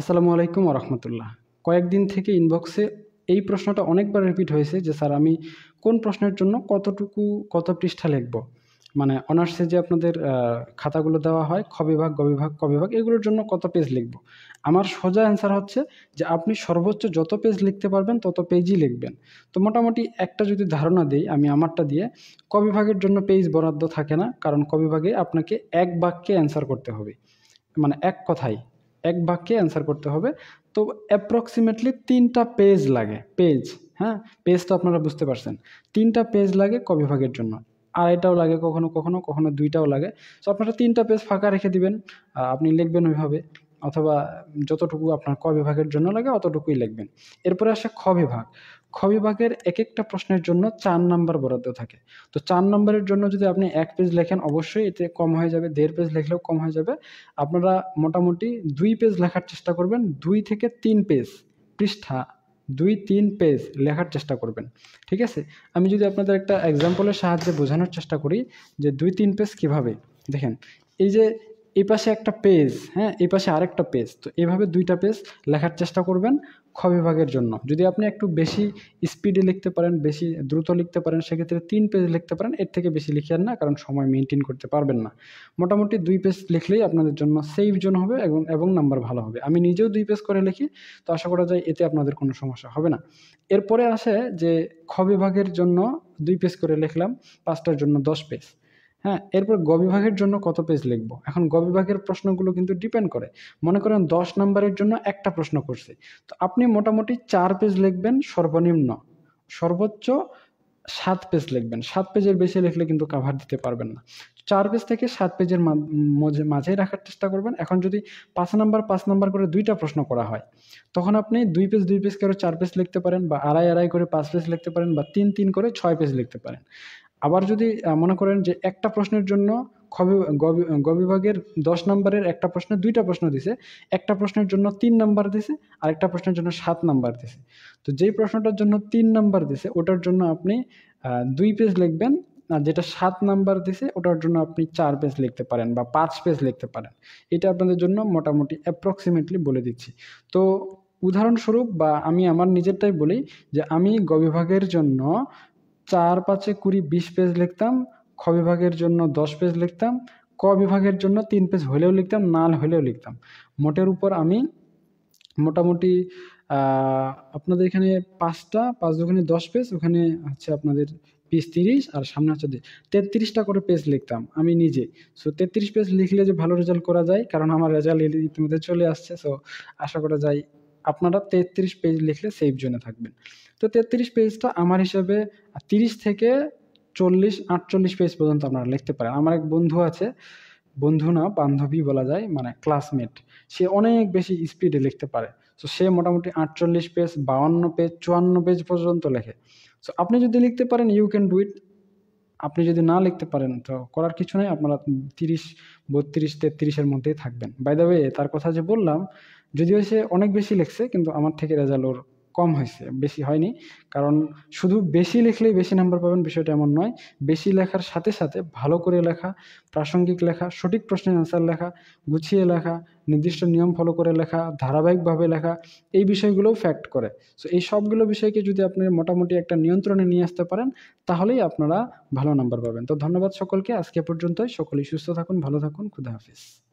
আসসালামু আলাইকুম রহমতুল্লাহ কয়েকদিন থেকে ইনবক্সে এই প্রশ্নটা অনেকবার রিপিট হয়েছে যে স্যার আমি কোন প্রশ্নের জন্য কতটুকু কত পৃষ্ঠা লিখব মানে অনার্সে যে আপনাদের খাতাগুলো দেওয়া হয় খবিভাগ গবিভাগ কবিভাগ এগুলোর জন্য কত পেজ লিখব আমার সোজা অ্যান্সার হচ্ছে যে আপনি সর্বোচ্চ যত পেজ লিখতে পারবেন তত পেজই লিখবেন তো মোটামুটি একটা যদি ধারণা দিই আমি আমারটা দিয়ে কবিভাগের জন্য পেজ বরাদ্দ থাকে না কারণ কবিভাগে আপনাকে এক বাক্যে অ্যান্সার করতে হবে মানে এক কথায় এক বাক্যে অ্যান্সার করতে হবে তো অ্যাপ্রক্সিমেটলি তিনটা পেজ লাগে পেজ হ্যাঁ পেজ তো আপনারা বুঝতে পারছেন তিনটা পেজ লাগে ক বিভাগের জন্য আড়াইটাও লাগে কখনো কখনো কখনো দুইটাও লাগে সো আপনারা তিনটা পেজ ফাঁকা রেখে দিবেন আপনি লিখবেন ওইভাবে অথবা যতটুকু আপনার ক বিভাগের জন্য লাগে অতটুকুই লিখবেন এরপরে আসে খ বিভাগ ক্ষবিভাগের এক একটা প্রশ্নের জন্য চার নাম্বার বরাদ্দ থাকে তো চার নম্বরের জন্য যদি আপনি এক পেজ লেখেন অবশ্যই এতে কম হয়ে যাবে দেড় পেজ লেখলেও কম হয়ে যাবে আপনারা মোটামুটি দুই পেজ লেখার চেষ্টা করবেন দুই থেকে তিন পেজ পৃষ্ঠা দুই তিন পেজ লেখার চেষ্টা করবেন ঠিক আছে আমি যদি আপনাদের একটা এক্সাম্পলের সাহায্যে বোঝানোর চেষ্টা করি যে দুই তিন পেজ কিভাবে দেখেন এই যে এই পাশে একটা পেজ হ্যাঁ এই পাশে আরেকটা পেজ তো এভাবে দুইটা পেজ লেখার চেষ্টা করবেন খ বিভাগের জন্য যদি আপনি একটু বেশি স্পিডে লিখতে পারেন বেশি দ্রুত লিখতে পারেন সেক্ষেত্রে তিন পেজ লিখতে পারেন এর থেকে বেশি লিখিয়ান না কারণ সময় মেনটেন করতে পারবেন না মোটামুটি দুই পেজ লিখলেই আপনাদের জন্য সেভ জোন হবে এবং এবং নাম্বার ভালো হবে আমি নিজেও দুই পেজ করে লিখি তো আশা করা যায় এতে আপনাদের কোনো সমস্যা হবে না এরপরে আসে যে খ বিভাগের জন্য দুই পেজ করে লিখলাম পাঁচটার জন্য দশ পেজ হ্যাঁ এরপর গ বিভাগের জন্য কত পেজ লিখব এখন গ বিভাগের প্রশ্নগুলো কিন্তু ডিপেন্ড করে মনে করেন দশ নাম্বারের জন্য একটা প্রশ্ন করছে তো আপনি মোটামুটি চার পেজ লিখবেন সর্বনিম্ন সর্বোচ্চ সাত পেজ লিখবেন সাত পেজের বেশি লিখলে কিন্তু কাভার দিতে পারবেন না চার পেজ থেকে সাত পেজের মাঝে রাখার চেষ্টা করবেন এখন যদি পাঁচ নাম্বার পাঁচ নাম্বার করে দুইটা প্রশ্ন করা হয় তখন আপনি দুই পেজ দুই পেজ করে চার পেজ লিখতে পারেন বা আড়াই আড়াই করে পাঁচ পেজ লিখতে পারেন বা তিন তিন করে ছয় পেজ লিখতে পারেন আবার যদি মনে করেন যে একটা প্রশ্নের জন্য গ বিভাগের দশ নম্বরের একটা প্রশ্নে দুইটা প্রশ্ন দিছে একটা প্রশ্নের জন্য তিন নাম্বার দিছে আর একটা প্রশ্নের জন্য সাত নাম্বার দিছে তো যেই প্রশ্নটার জন্য তিন নাম্বার দিছে ওটার জন্য আপনি দুই পেজ লিখবেন আর যেটা সাত নাম্বার দিছে ওটার জন্য আপনি চার পেজ লিখতে পারেন বা পাঁচ পেজ লিখতে পারেন এটা আপনাদের জন্য মোটামুটি অ্যাপ্রক্সিমেটলি বলে দিচ্ছি তো উদাহরণস্বরূপ বা আমি আমার নিজেরটাই বলি যে আমি গ বিভাগের জন্য চার পাঁচে কুড়ি বিশ পেজ লিখতাম খ বিভাগের জন্য দশ পেজ লিখতাম ক বিভাগের জন্য তিন পেজ হলেও লিখতাম নাল হলেও লিখতাম মোটের উপর আমি মোটামুটি আপনাদের এখানে পাঁচটা পাঁচ ওখানে দশ পেজ ওখানে হচ্ছে আপনাদের পিস তিরিশ আর সামনে হচ্ছে তেত্রিশটা করে পেজ লিখতাম আমি নিজে সো তেত্রিশ পেজ লিখলে যে ভালো রেজাল্ট করা যায় কারণ আমার রেজাল্ট ইতিমধ্যে চলে আসছে সো আশা করা যায় আপনারা তেত্রিশ পেজ লিখলে সেফ জোনে থাকবেন তো তেত্রিশ পেজটা আমার হিসাবে তিরিশ থেকে চল্লিশ আটচল্লিশ পেজ পর্যন্ত আপনারা লিখতে পারেন আমার এক বন্ধু আছে বন্ধু না বান্ধবী বলা যায় মানে ক্লাসমেট সে অনেক বেশি স্পিডে লিখতে পারে সো সে মোটামুটি আটচল্লিশ পেজ বাউান্ন পেজ চুয়ান্ন পেজ পর্যন্ত লেখে সো আপনি যদি লিখতে পারেন ইউ ক্যান ডু ইট আপনি যদি না লিখতে পারেন তো করার কিছু নেই আপনারা তিরিশ বত্রিশ তেত্রিশের মধ্যেই থাকবেন বাই ওয়ে তার কথা যে বললাম যদিও সে অনেক বেশি লিখছে কিন্তু আমার থেকে রেজাল্ট ওর কম হয়েছে বেশি হয়নি কারণ শুধু বেশি লিখলেই বেশি নাম্বার পাবেন বিষয়টা এমন নয় বেশি লেখার সাথে সাথে ভালো করে লেখা প্রাসঙ্গিক লেখা সঠিক প্রশ্নের অ্যান্সার লেখা গুছিয়ে লেখা নির্দিষ্ট নিয়ম ফলো করে লেখা ধারাবাহিকভাবে লেখা এই বিষয়গুলোও ফ্যাক্ট করে সো এই সবগুলো বিষয়কে যদি আপনি মোটামুটি একটা নিয়ন্ত্রণে নিয়ে আসতে পারেন তাহলেই আপনারা ভালো নাম্বার পাবেন তো ধন্যবাদ সকলকে আজকে পর্যন্তই সকলেই সুস্থ থাকুন ভালো থাকুন খুদা হাফিজ